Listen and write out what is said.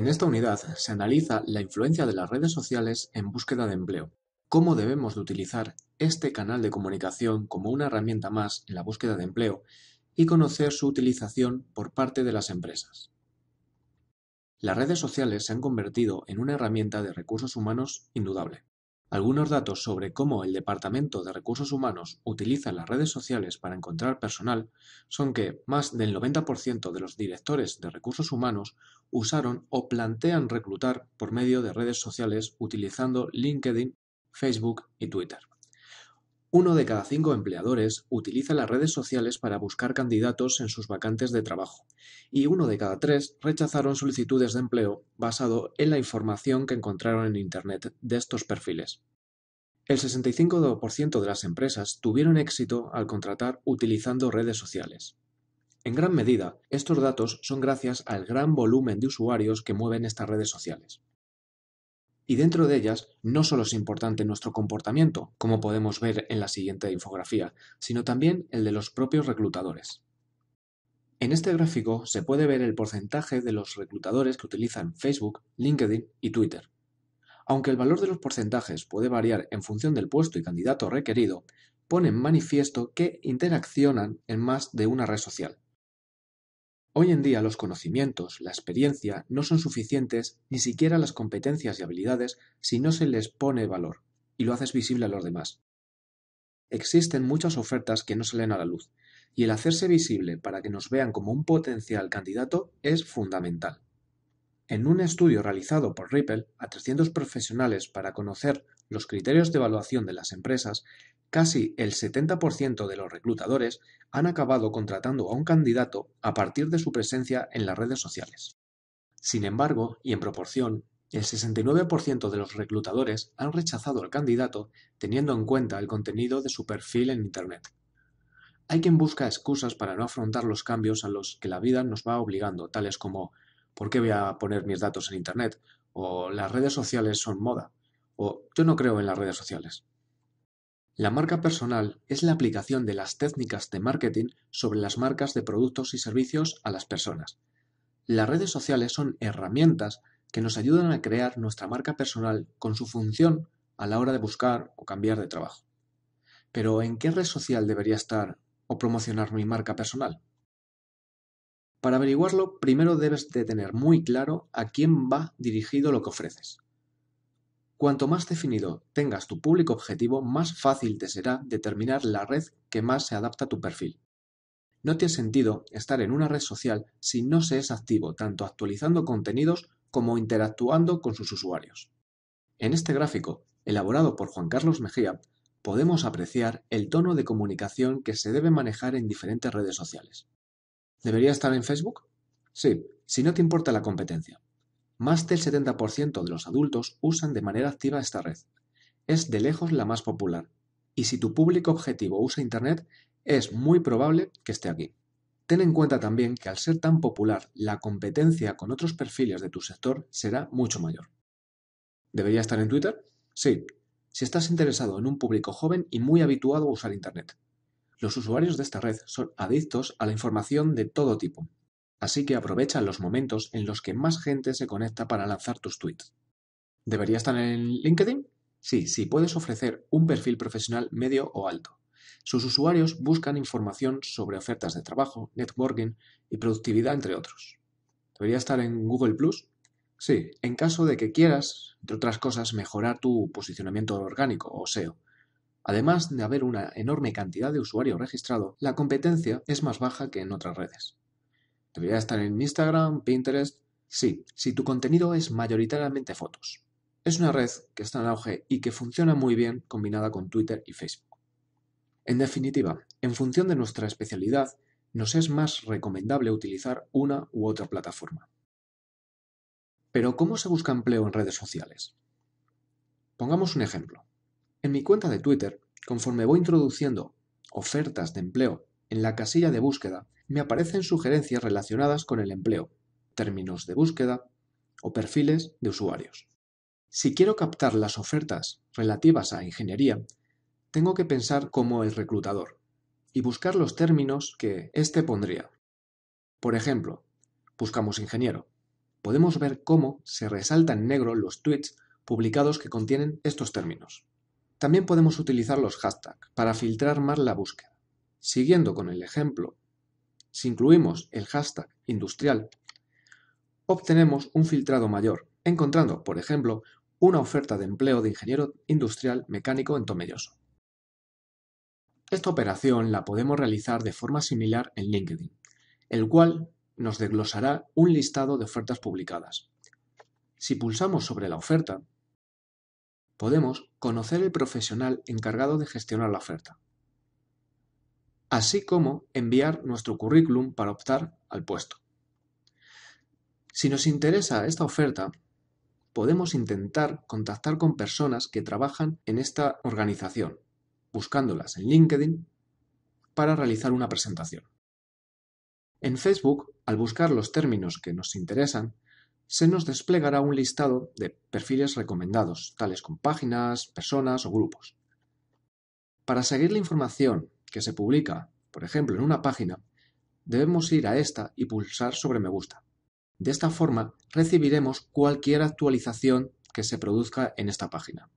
En esta unidad se analiza la influencia de las redes sociales en búsqueda de empleo, cómo debemos de utilizar este canal de comunicación como una herramienta más en la búsqueda de empleo y conocer su utilización por parte de las empresas. Las redes sociales se han convertido en una herramienta de recursos humanos indudable. Algunos datos sobre cómo el Departamento de Recursos Humanos utiliza las redes sociales para encontrar personal son que más del 90% de los directores de recursos humanos usaron o plantean reclutar por medio de redes sociales utilizando LinkedIn, Facebook y Twitter. Uno de cada cinco empleadores utiliza las redes sociales para buscar candidatos en sus vacantes de trabajo y uno de cada tres rechazaron solicitudes de empleo basado en la información que encontraron en Internet de estos perfiles. El 65% de las empresas tuvieron éxito al contratar utilizando redes sociales. En gran medida, estos datos son gracias al gran volumen de usuarios que mueven estas redes sociales y dentro de ellas no solo es importante nuestro comportamiento, como podemos ver en la siguiente infografía, sino también el de los propios reclutadores. En este gráfico se puede ver el porcentaje de los reclutadores que utilizan Facebook, LinkedIn y Twitter. Aunque el valor de los porcentajes puede variar en función del puesto y candidato requerido, pone en manifiesto que interaccionan en más de una red social. Hoy en día los conocimientos, la experiencia, no son suficientes, ni siquiera las competencias y habilidades, si no se les pone valor, y lo haces visible a los demás. Existen muchas ofertas que no salen a la luz, y el hacerse visible para que nos vean como un potencial candidato es fundamental. En un estudio realizado por Ripple a 300 profesionales para conocer los criterios de evaluación de las empresas, casi el 70% de los reclutadores han acabado contratando a un candidato a partir de su presencia en las redes sociales. Sin embargo, y en proporción, el 69% de los reclutadores han rechazado al candidato teniendo en cuenta el contenido de su perfil en Internet. Hay quien busca excusas para no afrontar los cambios a los que la vida nos va obligando, tales como ¿por qué voy a poner mis datos en Internet? o las redes sociales son moda, o yo no creo en las redes sociales. La marca personal es la aplicación de las técnicas de marketing sobre las marcas de productos y servicios a las personas. Las redes sociales son herramientas que nos ayudan a crear nuestra marca personal con su función a la hora de buscar o cambiar de trabajo. Pero ¿en qué red social debería estar o promocionar mi marca personal? Para averiguarlo, primero debes de tener muy claro a quién va dirigido lo que ofreces. Cuanto más definido tengas tu público objetivo, más fácil te será determinar la red que más se adapta a tu perfil. No tiene sentido estar en una red social si no se es activo tanto actualizando contenidos como interactuando con sus usuarios. En este gráfico, elaborado por Juan Carlos Mejía, podemos apreciar el tono de comunicación que se debe manejar en diferentes redes sociales. ¿Debería estar en Facebook? Sí, si no te importa la competencia. Más del 70% de los adultos usan de manera activa esta red. Es de lejos la más popular. Y si tu público objetivo usa Internet, es muy probable que esté aquí. Ten en cuenta también que al ser tan popular, la competencia con otros perfiles de tu sector será mucho mayor. ¿Debería estar en Twitter? Sí, si estás interesado en un público joven y muy habituado a usar Internet. Los usuarios de esta red son adictos a la información de todo tipo, así que aprovecha los momentos en los que más gente se conecta para lanzar tus tweets. ¿Debería estar en LinkedIn? Sí, sí, puedes ofrecer un perfil profesional medio o alto. Sus usuarios buscan información sobre ofertas de trabajo, networking y productividad, entre otros. ¿Debería estar en Google Plus? Sí, en caso de que quieras, entre otras cosas, mejorar tu posicionamiento orgánico o SEO. Además de haber una enorme cantidad de usuarios registrados, la competencia es más baja que en otras redes. Debería estar en Instagram, Pinterest. Sí, si tu contenido es mayoritariamente fotos. Es una red que está en auge y que funciona muy bien combinada con Twitter y Facebook. En definitiva, en función de nuestra especialidad, nos es más recomendable utilizar una u otra plataforma. Pero ¿cómo se busca empleo en redes sociales? Pongamos un ejemplo. En mi cuenta de Twitter, conforme voy introduciendo ofertas de empleo en la casilla de búsqueda me aparecen sugerencias relacionadas con el empleo, términos de búsqueda o perfiles de usuarios. Si quiero captar las ofertas relativas a ingeniería, tengo que pensar como el reclutador y buscar los términos que éste pondría. Por ejemplo, buscamos ingeniero. Podemos ver cómo se resaltan en negro los tweets publicados que contienen estos términos. También podemos utilizar los hashtags para filtrar más la búsqueda. Siguiendo con el ejemplo, si incluimos el hashtag industrial, obtenemos un filtrado mayor, encontrando, por ejemplo, una oferta de empleo de ingeniero industrial mecánico en Tomelloso. Esta operación la podemos realizar de forma similar en LinkedIn, el cual nos desglosará un listado de ofertas publicadas. Si pulsamos sobre la oferta, podemos conocer el profesional encargado de gestionar la oferta así como enviar nuestro currículum para optar al puesto. Si nos interesa esta oferta, podemos intentar contactar con personas que trabajan en esta organización, buscándolas en LinkedIn para realizar una presentación. En Facebook, al buscar los términos que nos interesan, se nos desplegará un listado de perfiles recomendados, tales como páginas, personas o grupos. Para seguir la información que se publica, por ejemplo, en una página, debemos ir a esta y pulsar sobre me gusta. De esta forma recibiremos cualquier actualización que se produzca en esta página.